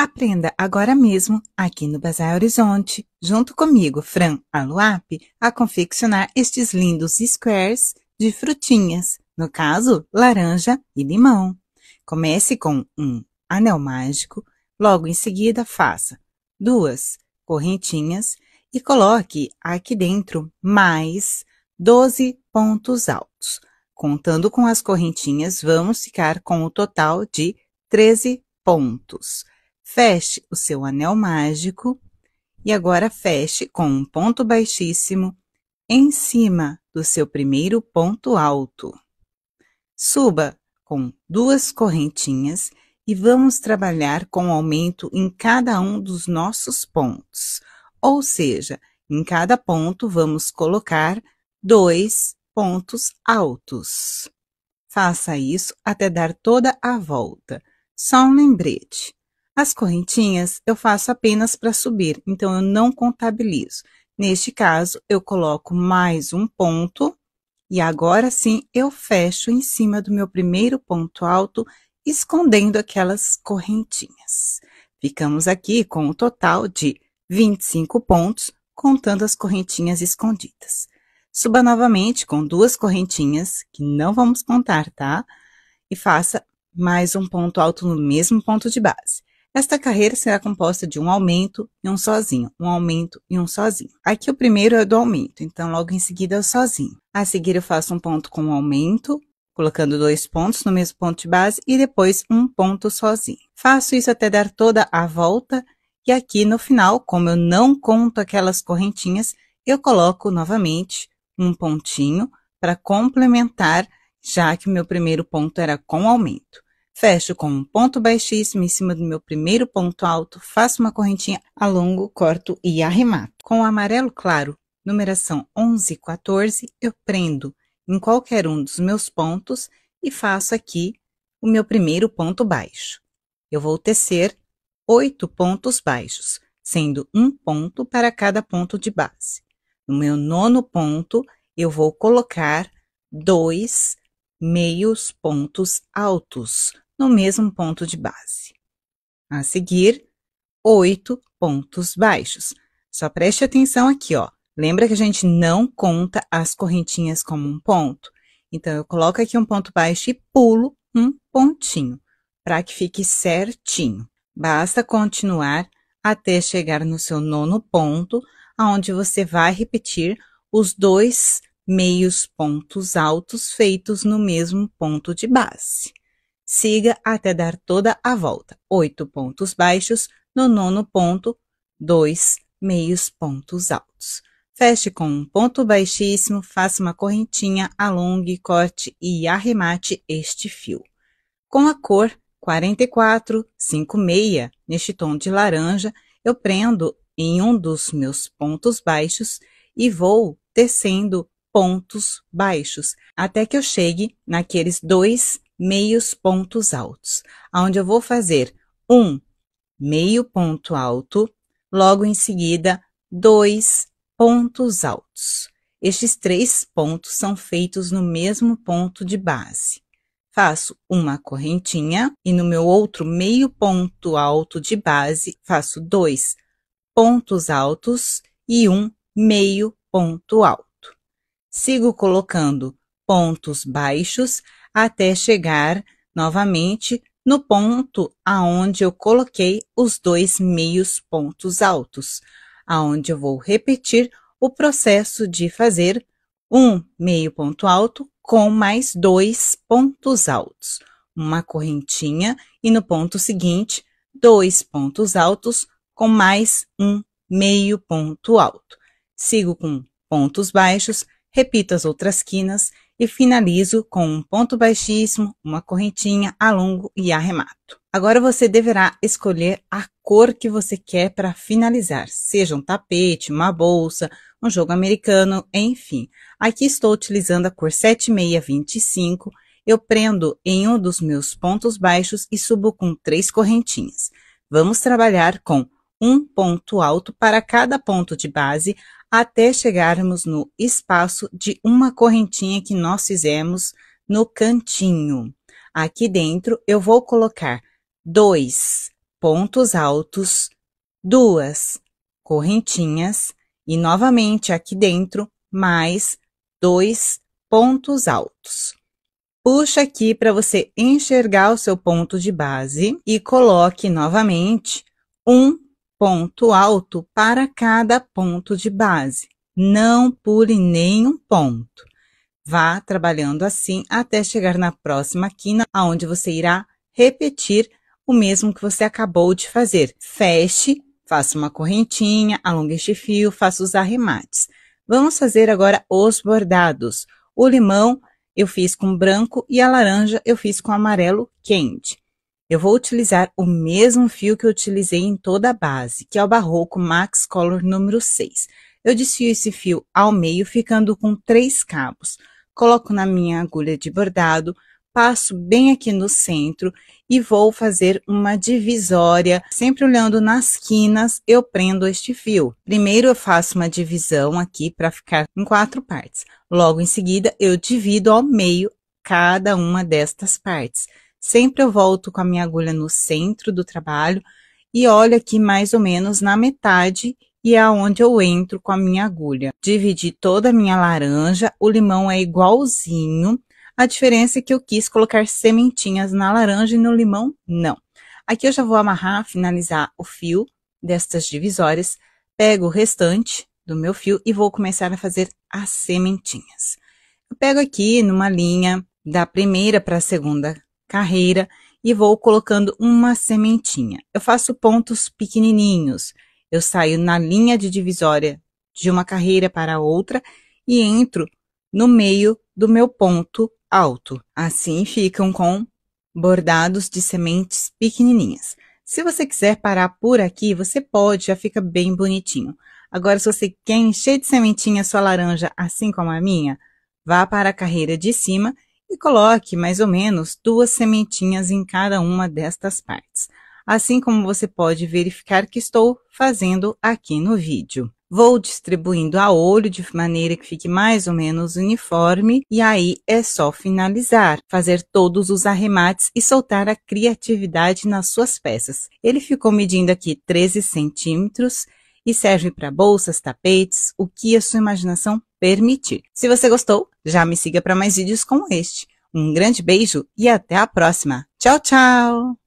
Aprenda agora mesmo, aqui no Bazar Horizonte, junto comigo, Fran Aluap, a confeccionar estes lindos squares de frutinhas, no caso, laranja e limão. Comece com um anel mágico, logo em seguida faça duas correntinhas e coloque aqui dentro mais 12 pontos altos. Contando com as correntinhas, vamos ficar com o total de 13 pontos. Feche o seu anel mágico e agora feche com um ponto baixíssimo em cima do seu primeiro ponto alto. Suba com duas correntinhas e vamos trabalhar com aumento em cada um dos nossos pontos. Ou seja, em cada ponto vamos colocar dois pontos altos. Faça isso até dar toda a volta. Só um lembrete. As correntinhas eu faço apenas para subir, então eu não contabilizo. Neste caso, eu coloco mais um ponto e agora sim eu fecho em cima do meu primeiro ponto alto, escondendo aquelas correntinhas. Ficamos aqui com um total de 25 pontos, contando as correntinhas escondidas. Suba novamente com duas correntinhas, que não vamos contar, tá? E faça mais um ponto alto no mesmo ponto de base. Esta carreira será composta de um aumento e um sozinho, um aumento e um sozinho. Aqui o primeiro é do aumento, então logo em seguida é o sozinho. A seguir eu faço um ponto com o um aumento, colocando dois pontos no mesmo ponto de base e depois um ponto sozinho. Faço isso até dar toda a volta e aqui no final, como eu não conto aquelas correntinhas, eu coloco novamente um pontinho para complementar, já que o meu primeiro ponto era com aumento fecho com um ponto baixíssimo em cima do meu primeiro ponto alto, faço uma correntinha, alongo, corto e arremato. Com o amarelo claro, numeração 11 e 14, eu prendo em qualquer um dos meus pontos e faço aqui o meu primeiro ponto baixo. Eu vou tecer oito pontos baixos, sendo um ponto para cada ponto de base. No meu nono ponto, eu vou colocar dois meios pontos altos, no mesmo ponto de base. A seguir, oito pontos baixos. Só preste atenção aqui, ó. Lembra que a gente não conta as correntinhas como um ponto? Então, eu coloco aqui um ponto baixo e pulo um pontinho, para que fique certinho. Basta continuar até chegar no seu nono ponto, onde você vai repetir os dois meios pontos altos feitos no mesmo ponto de base. Siga até dar toda a volta. Oito pontos baixos no nono ponto, dois meios pontos altos. Feche com um ponto baixíssimo, faça uma correntinha, alongue, corte e arremate este fio. Com a cor 4456, neste tom de laranja, eu prendo em um dos meus pontos baixos e vou tecendo pontos baixos até que eu chegue naqueles dois meios pontos altos, onde eu vou fazer um meio ponto alto, logo em seguida, dois pontos altos. Estes três pontos são feitos no mesmo ponto de base. Faço uma correntinha e no meu outro meio ponto alto de base, faço dois pontos altos e um meio ponto alto. Sigo colocando pontos baixos até chegar novamente no ponto aonde eu coloquei os dois meios pontos altos, aonde eu vou repetir o processo de fazer um meio ponto alto com mais dois pontos altos, uma correntinha e no ponto seguinte dois pontos altos com mais um meio ponto alto. Sigo com pontos baixos, repito as outras quinas e finalizo com um ponto baixíssimo, uma correntinha, alongo e arremato. Agora você deverá escolher a cor que você quer para finalizar, seja um tapete, uma bolsa, um jogo americano, enfim. Aqui estou utilizando a cor 7625, eu prendo em um dos meus pontos baixos e subo com três correntinhas. Vamos trabalhar com um ponto alto para cada ponto de base até chegarmos no espaço de uma correntinha que nós fizemos no cantinho. Aqui dentro eu vou colocar dois pontos altos, duas correntinhas e novamente aqui dentro mais dois pontos altos. Puxa aqui para você enxergar o seu ponto de base e coloque novamente um ponto alto para cada ponto de base. Não pule nenhum ponto. Vá trabalhando assim até chegar na próxima quina, onde você irá repetir o mesmo que você acabou de fazer. Feche, faça uma correntinha, alongue este fio, faça os arremates. Vamos fazer agora os bordados. O limão eu fiz com branco e a laranja eu fiz com amarelo quente. Eu vou utilizar o mesmo fio que eu utilizei em toda a base, que é o Barroco Max Color número 6. Eu desfio esse fio ao meio, ficando com três cabos. Coloco na minha agulha de bordado, passo bem aqui no centro e vou fazer uma divisória. Sempre olhando nas quinas, eu prendo este fio. Primeiro eu faço uma divisão aqui para ficar em quatro partes. Logo em seguida, eu divido ao meio cada uma destas partes. Sempre eu volto com a minha agulha no centro do trabalho e olho aqui mais ou menos na metade e é onde eu entro com a minha agulha. Dividi toda a minha laranja, o limão é igualzinho, a diferença é que eu quis colocar sementinhas na laranja e no limão não. Aqui eu já vou amarrar, finalizar o fio destas divisórias, pego o restante do meu fio e vou começar a fazer as sementinhas. Eu pego aqui numa linha da primeira para a segunda carreira e vou colocando uma sementinha. Eu faço pontos pequenininhos. Eu saio na linha de divisória de uma carreira para outra e entro no meio do meu ponto alto. Assim ficam com bordados de sementes pequenininhas. Se você quiser parar por aqui, você pode, já fica bem bonitinho. Agora, se você quer encher de sementinha sua laranja, assim como a minha, vá para a carreira de cima e coloque mais ou menos duas sementinhas em cada uma destas partes, assim como você pode verificar que estou fazendo aqui no vídeo. Vou distribuindo a olho de maneira que fique mais ou menos uniforme e aí é só finalizar, fazer todos os arremates e soltar a criatividade nas suas peças. Ele ficou medindo aqui 13 centímetros e serve para bolsas, tapetes, o que a sua imaginação permitir. Se você gostou, já me siga para mais vídeos como este. Um grande beijo e até a próxima. Tchau, tchau!